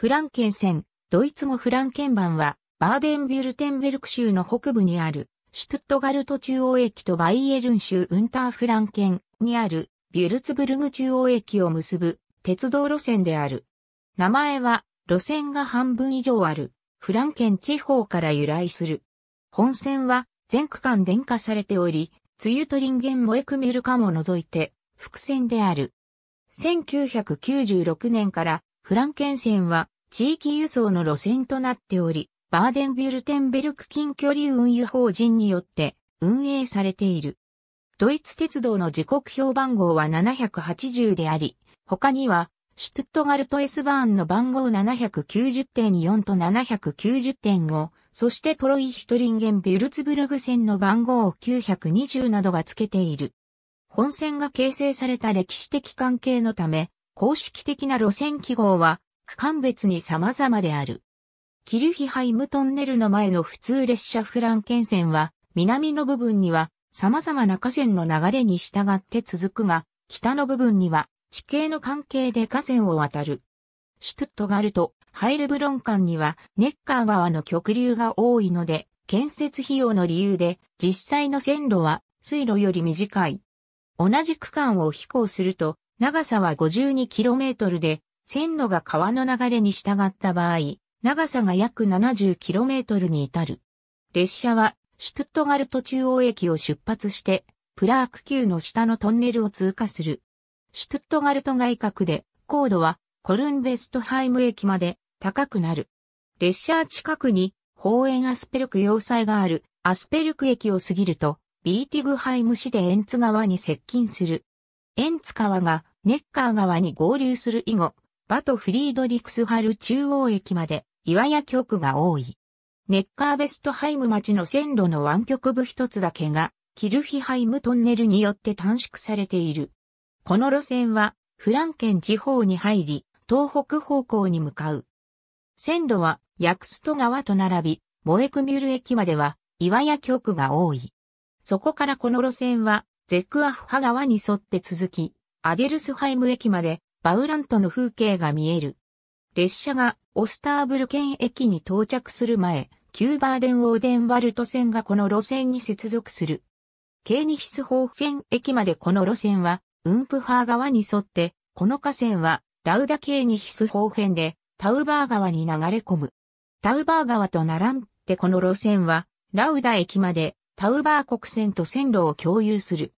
フランケン線、ドイツ語フランケン版は、バーデンビュルテンベルク州の北部にある、シュトットガルト中央駅とバイエルン州ウンターフランケンにある、ビュルツブルグ中央駅を結ぶ、鉄道路線である。名前は、路線が半分以上ある、フランケン地方から由来する。本線は、全区間電化されており、ツユトリンゲンモエクミルカも除いて、伏線である。1996年から、フランケン線は、地域輸送の路線となっており、バーデンビュルテンベルク近距離運輸法人によって運営されている。ドイツ鉄道の時刻表番号は780であり、他には、シュトゥットガルト S バーンの番号790.4と790.5、そしてトロイヒトリンゲンビュルツブルグ線の番号920などが付けている。本線が形成された歴史的関係のため、公式的な路線記号は区間別に様々である。キルヒハイムトンネルの前の普通列車フランケン線は、南の部分には様々な河川の流れに従って続くが、北の部分には地形の関係で河川を渡る。シュトットガルト、ハイルブロン間にはネッカー川の極流が多いので、建設費用の理由で実際の線路は水路より短い。同じ区間を飛行すると長さは 52km で線路が川の流れに従った場合、長さが約 70km に至る。列車は、シュトゥットガルト中央駅を出発して、プラーク級の下のトンネルを通過する。シュトゥットガルト外角で、高度はコルンベストハイム駅まで高くなる。列車近くに、方園アスペルク要塞があるアスペルク駅を過ぎると、ビーティグハイム市でエンツ川に接近する。エンツ川がネッカー川に合流する以後、バトフリードリクスハル中央駅まで岩屋局が多い。ネッカーベストハイム町の線路の湾曲部一つだけが、キルヒハイムトンネルによって短縮されている。この路線は、フランケン地方に入り、東北方向に向かう。線路は、ヤクスト川と並び、モエクミュル駅までは、岩屋局が多い。そこからこの路線は、ゼクアフハ川に沿って続き、アデルスハイム駅までバウラントの風景が見える。列車がオスターブル県駅に到着する前、キューバーデン・オーデンワルト線がこの路線に接続する。ケーニヒスホーフェン駅までこの路線は、ウンプハー川に沿って、この河川は、ラウダケーニヒスホーフェンで、タウバー川に流れ込む。タウバー川と並んでこの路線は、ラウダ駅まで、タウバー国線と線路を共有する。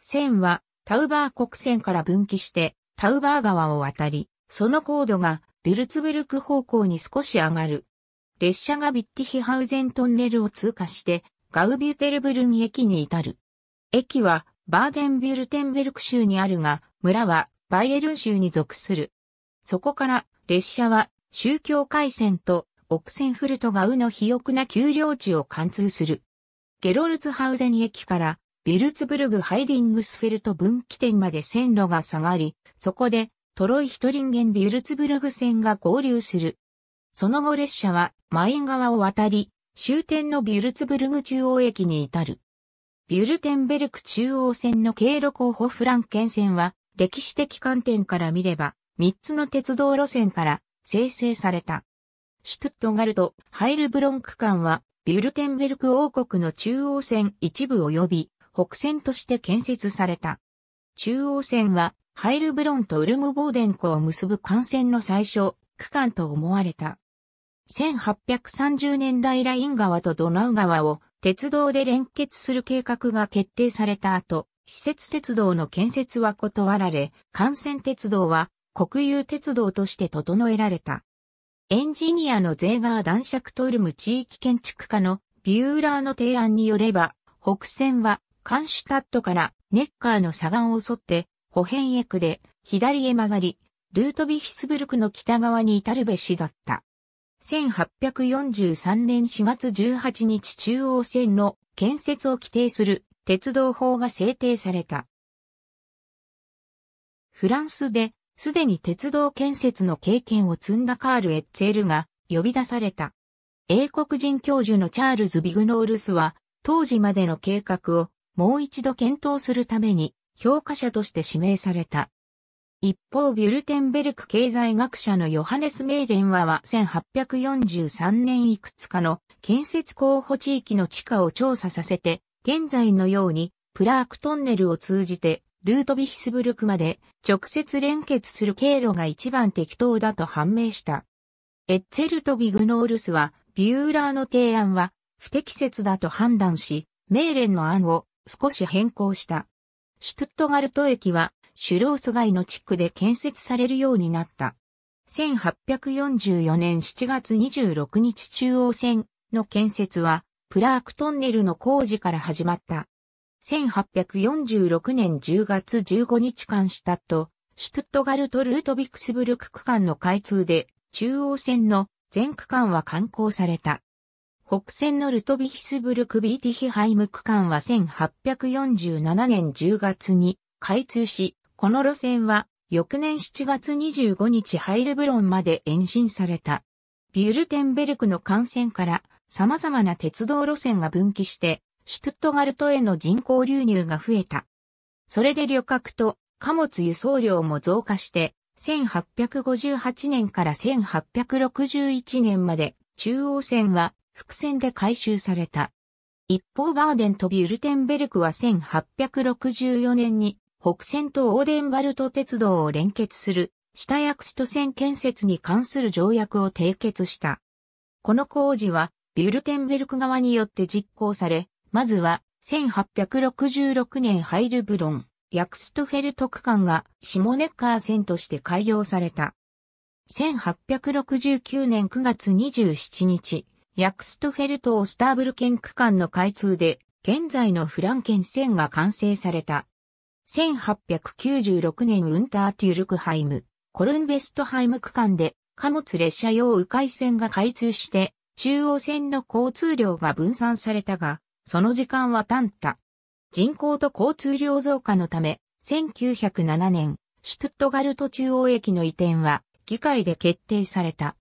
線は、タウバー国線から分岐して、タウバー川を渡り、その高度がビルツブルク方向に少し上がる。列車がビッティヒハウゼントンネルを通過して、ガウビューテルブルン駅に至る。駅はバーデンビュルテンベルク州にあるが、村はバイエルン州に属する。そこから列車は宗教海線とオクセンフルトがウの肥沃な丘陵地を貫通する。ゲロルツハウゼン駅からビルツブルグハイディングスフェルト分岐点まで線路が下がり、そこで、トロイヒトリンゲンビュルツブルグ線が合流する。その後列車は、マイン川を渡り、終点のビュルツブルグ中央駅に至る。ビュルテンベルク中央線の経路候補フランケン線は、歴史的観点から見れば、三つの鉄道路線から生成された。シュトゥットガルト、ハイルブロンク間は、ビュルテンベルク王国の中央線一部及び、北線として建設された。中央線は、ハイルブロンとウルムボーデン湖を結ぶ幹線の最初区間と思われた。1830年代ライン川とドナウ川を鉄道で連結する計画が決定された後、施設鉄道の建設は断られ、幹線鉄道は国有鉄道として整えられた。エンジニアのゼーガー男爵とウルム地域建築家のビューラーの提案によれば、北線はカンシュタットからネッカーの左岸を沿ってホヘンエクで、左へ曲がり、ルートビヒスブルクの北側に至るべしだった。1843年4月18日中央線の建設を規定する鉄道法が制定された。フランスで、すでに鉄道建設の経験を積んだカール・エッツェルが呼び出された。英国人教授のチャールズ・ビグノールスは、当時までの計画をもう一度検討するために評価者として指名された。一方、ビュルテンベルク経済学者のヨハネス・メーレンはは1843年いくつかの建設候補地域の地下を調査させて、現在のようにプラークトンネルを通じてルートビヒスブルクまで直接連結する経路が一番適当だと判明した。エッツェルとビグノールスは、ビューラーの提案は不適切だと判断し、メーレンの案を少し変更した。シュトゥットガルト駅は、シュロース街の地区で建設されるようになった。1844年7月26日中央線の建設は、プラークトンネルの工事から始まった。1846年10月15日間したと、シュトゥットガルト・ルートビクスブルク区間の開通で、中央線の全区間は観光された。北線のルトビヒスブルクビーティヒハイム区間は1847年10月に開通し、この路線は翌年7月25日ハイルブロンまで延伸された。ビュルテンベルクの幹線から様々な鉄道路線が分岐して、シュトゥットガルトへの人口流入が増えた。それで旅客と貨物輸送量も増加して、1858年から1861年まで中央線は伏線で回収された。一方バーデンとビュルテンベルクは1864年に北線とオーデンバルト鉄道を連結する下役首都線建設に関する条約を締結した。この工事はビュルテンベルク側によって実行され、まずは1866年ハイルブロン、ヤクストフェルト区間がシモネッカー線として開業された。1869年9月27日、ヤクストフェルトオスターブル県区間の開通で、現在のフランケン線が完成された。1896年ウンターテュルクハイム、コルンベストハイム区間で貨物列車用迂回線が開通して、中央線の交通量が分散されたが、その時間は短多。人口と交通量増加のため、1907年、シュトゥットガルト中央駅の移転は議会で決定された。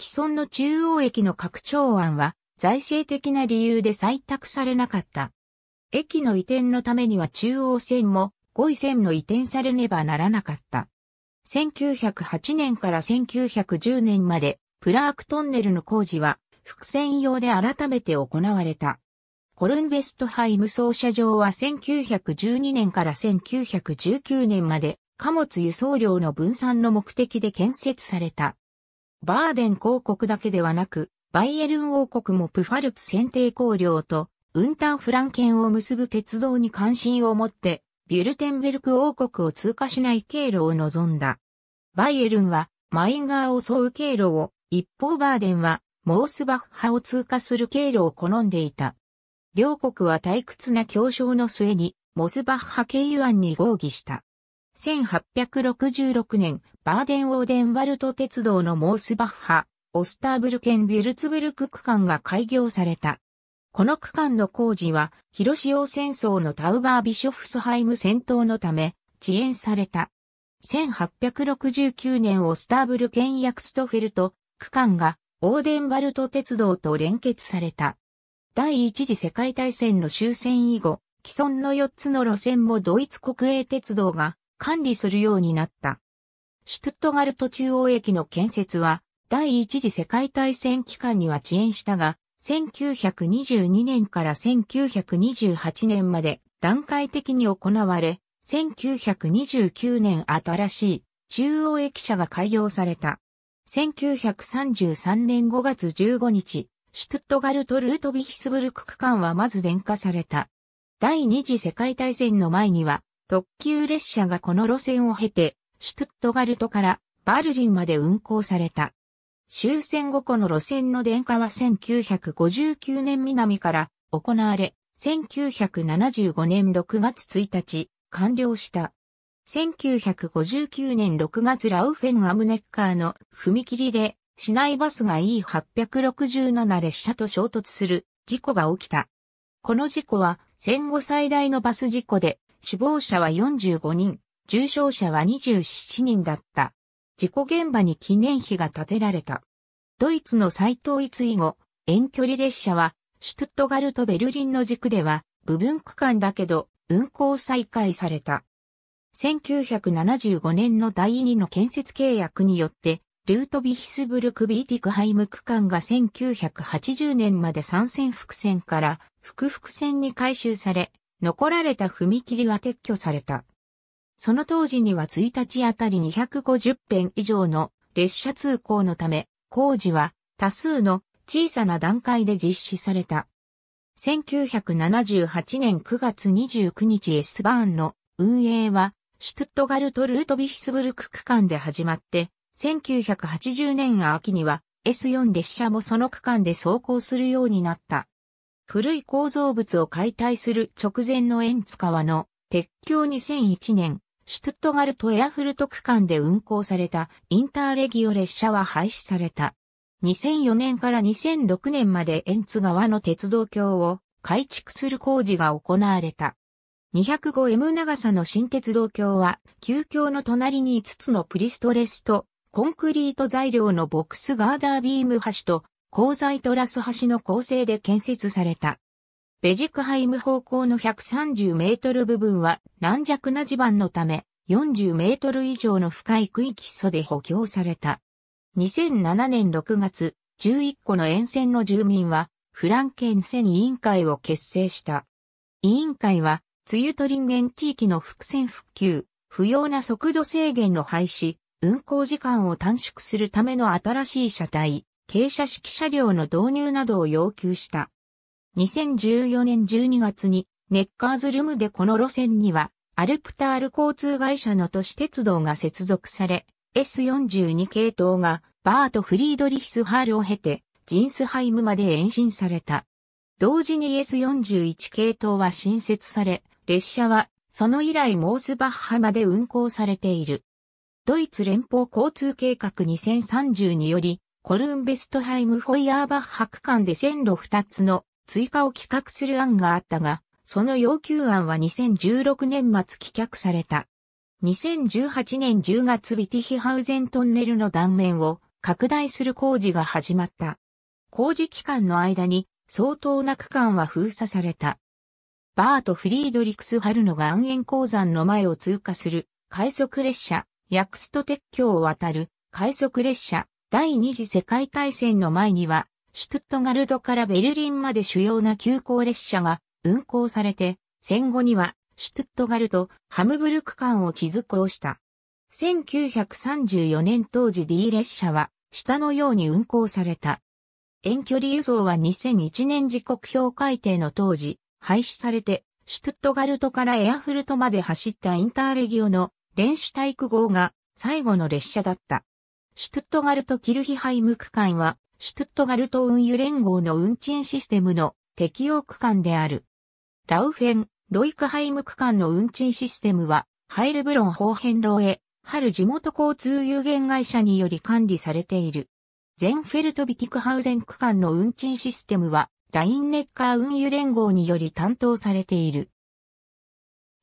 既存の中央駅の拡張案は財政的な理由で採択されなかった。駅の移転のためには中央線も5位線の移転されねばならなかった。1908年から1910年までプラークトンネルの工事は伏線用で改めて行われた。コルンベストハイム操車場は1912年から1919年まで貨物輸送量の分散の目的で建設された。バーデン公国だけではなく、バイエルン王国もプファルツ選定公領とウンターフランケンを結ぶ鉄道に関心を持って、ビュルテンベルク王国を通過しない経路を望んだ。バイエルンはマインガーを襲う経路を、一方バーデンはモースバッハを通過する経路を好んでいた。両国は退屈な協商の末にモスバッハ経由案に合議した。1866年、バーデン・オーデンワルト鉄道のモースバッハ、オスターブル県ビュルツブルク区間が開業された。この区間の工事は、広潮戦争のタウバー・ビショフスハイム戦闘のため、遅延された。1869年オスターブル県ヤクストフェルト区間がオーデンバルト鉄道と連結された。第一次世界大戦の終戦以後、既存の4つの路線もドイツ国営鉄道が管理するようになった。シュトゥットガルト中央駅の建設は、第一次世界大戦期間には遅延したが、1922年から1928年まで段階的に行われ、1929年新しい中央駅舎が開業された。1933年5月15日、シュトゥットガルトルートビヒスブルク区間はまず電化された。第二次世界大戦の前には、特急列車がこの路線を経て、シュトゥットガルトからバルリンまで運行された。終戦後この路線の電化は1959年南から行われ、1975年6月1日、完了した。1959年6月ラウフェン・アムネッカーの踏切で、市内バスが E867 列車と衝突する事故が起きた。この事故は戦後最大のバス事故で、死亡者は45人、重傷者は27人だった。事故現場に記念碑が建てられた。ドイツの再統一以後、遠距離列車は、シュトットガルト・ベルリンの軸では、部分区間だけど、運行再開された。1975年の第2の建設契約によって、ルートビヒスブルク・ビーティクハイム区間が1980年まで参戦伏線から、複伏線に改修され、残られた踏切は撤去された。その当時には1日あたり250編以上の列車通行のため、工事は多数の小さな段階で実施された。1978年9月29日 S バーンの運営は、シュトゥットガルト・ルートビヒスブルク区間で始まって、1980年秋には S4 列車もその区間で走行するようになった。古い構造物を解体する直前のエンツ川の鉄橋2001年、シュトゥットガルト・エアフルト区間で運行されたインターレギオ列車は廃止された。2004年から2006年までエンツ川の鉄道橋を改築する工事が行われた。205M 長さの新鉄道橋は、旧橋の隣に5つのプリストレスと、コンクリート材料のボックスガーダービーム橋と鉱材トラス橋の構成で建設された。ベジクハイム方向の130メートル部分は軟弱な地盤のため40メートル以上の深い区域礎で補強された。2007年6月、11個の沿線の住民はフランケンセン委員会を結成した。委員会は、梅雨とゲン地域の伏線復旧、不要な速度制限の廃止、運行時間を短縮するための新しい車体、傾斜式車両の導入などを要求した。2014年12月にネッカーズルムでこの路線にはアルプタール交通会社の都市鉄道が接続され S42 系統がバート・フリードリヒスハールを経てジンスハイムまで延伸された。同時に S41 系統は新設され、列車はその以来モースバッハまで運行されている。ドイツ連邦交通計画2030により、コルンベストハイム・フォイヤーバッハ区間で線路2つの追加を企画する案があったが、その要求案は2016年末棄却された。2018年10月ビティヒハウゼントンネルの断面を拡大する工事が始まった。工事期間の間に相当な区間は封鎖された。バート・フリードリクス・ハルノが暗縁鉱山の前を通過する快速列車、ヤクスト鉄橋を渡る快速列車第二次世界大戦の前には、シュトゥットガルドからベルリンまで主要な急行列車が運行されて、戦後にはシュトゥットガルド、ハムブルク間を築こうした。1934年当時 D 列車は下のように運行された。遠距離輸送は2001年時刻表改定の当時、廃止されて、シュトゥットガルトからエアフルトまで走ったインターレギオの練習体育号が最後の列車だった。シュトゥットガルト・キルヒハイム区間は、シュトゥットガルト運輸連合の運賃システムの適用区間である。ラウフェン、ロイクハイム区間の運賃システムは、ハイルブロン方変路へ、春地元交通有限会社により管理されている。ゼンフェルトビティクハウゼン区間の運賃システムは、ラインネッカー運輸連合により担当されている。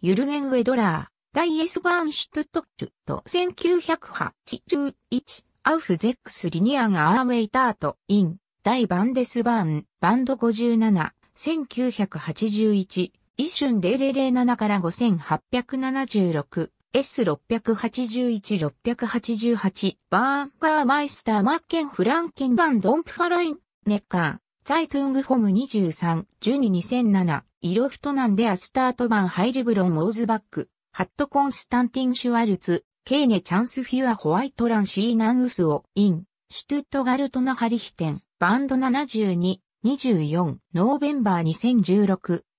ユルゲン・ウェドラー。ダイエスバーンシュトトッルト1981アウフゼックスリニアンアーメイタートインダイバンデスバーンバンド57 1981一瞬0007から 5876S681-688 バーガーマイスターマッケンフランケンバンドンプファラインネッカーザイトゥングフォム23、12 2007、イロフトナンデアスタートバンハイルブロンオーズバック、ハット・コンスタンティン・シュワルツ、ケーネ・チャンス・フィア・ホワイト・ラン・シー・ナンウスオ・イン、シュトゥットガルトのハリヒテン、バンド72、24、ノーベンバー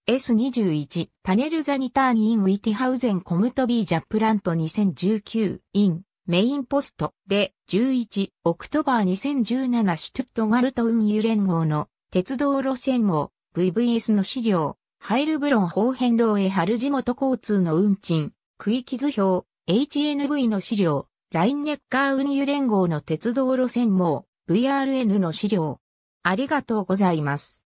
2016S21、タネルザニターニインウィティハウゼンコムトビージャプラント2019、イン、メインポストで11、オクトバー2017シュトゥットガルト運輸連合の鉄道路線網 VVS の資料ハイルブロン方変漏へ春地元交通の運賃、区域図表、HNV の資料、ラインネッカー運輸連合の鉄道路線網、VRN の資料。ありがとうございます。